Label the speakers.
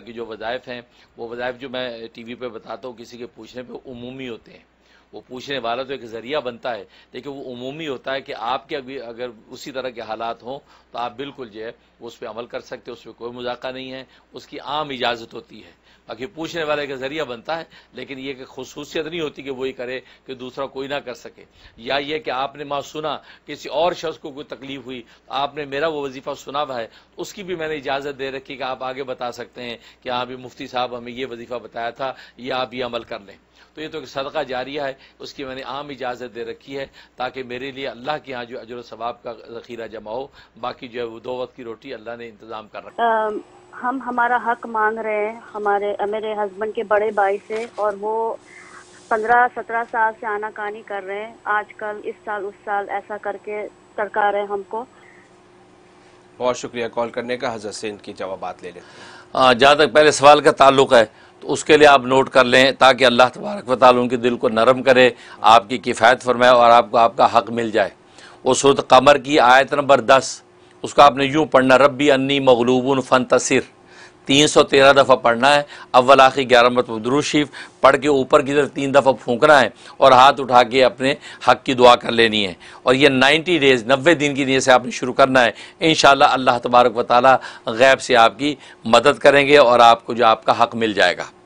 Speaker 1: की जो वज़ायफ़ हैं वो वज़ायफ़ जो मैं टी वी पर बताता हूँ किसी के पूछने पर उमूमी होते हैं वो पूछने वाला तो एक ज़रिया बनता है लेकिन वो उमूमी होता है कि आपके अभी अगर उसी तरह के हालात हों तो आप बिल्कुल जो है उस पर अमल कर सकते हो उस पर कोई मजाक नहीं है उसकी आम इजाज़त होती है बाकी पूछने वाले का ज़रिया बनता है लेकिन ये कि खसूसियत नहीं होती कि वही करे कि दूसरा कोई ना कर सके या ये कि आपने माँ सुना किसी और शख्स को कोई तकलीफ हुई तो आपने मेरा वो वजीफ़ा सुना हुआ है तो उसकी भी मैंने इजाज़त दे रखी कि आप आगे बता सकते हैं कि हाँ अभी मुफ्ती साहब हमें ये वजीफ़ा बताया था या आप ये अमल कर लें तो ये तो सदका जारी है किया है उसकी मैंने आम इजाज़त दे रखी है ताकि मेरे लिए अल्लाह के यहाँ जो अजर सवाब का जखीरा जमा हो बाकी जो है वो दो वक्त की रोटी अल्लाह ने इंतज़ाम कर रखा
Speaker 2: हम हमारा हक मांग रहे हैं हमारे मेरे हस्बैंड के बड़े भाई से और वो पंद्रह सत्रह साल से आनाकानी कर रहे हैं आजकल इस साल उस साल ऐसा करके सरका रहे हमको
Speaker 1: बहुत शुक्रिया कॉल करने का हजरत से इनकी जवाब ले लेते हैं हाँ, जहाँ तक पहले सवाल का ताल्लुक है तो उसके लिए आप नोट कर लें ताकि अल्लाह तबारक व उनके दिल को नरम करे आपकी किफ़ायत फरमाए और आपको आपका हक मिल जाए वो सूरत कमर की आयत नंबर दस उसका आपने यूँ पढ़ना रबी अन्नी मगलूबन फ़न तसर तीन सौ तेरह दफ़ा पढ़ना है अव्वल आखिर ग्यारह मरतब दुरुशीफ पढ़ के ऊपर की तरफ तीन दफ़ा फूकना है और हाथ उठा के अपने हक की दुआ कर लेनी है और ये नाइन्टी डेज़ नबे दिन की नीयत से आपने शुरू करना है इन अल्लाह तबारक व ताली गैब से आपकी मदद करेंगे और आपको जो आपका हक मिल जाएगा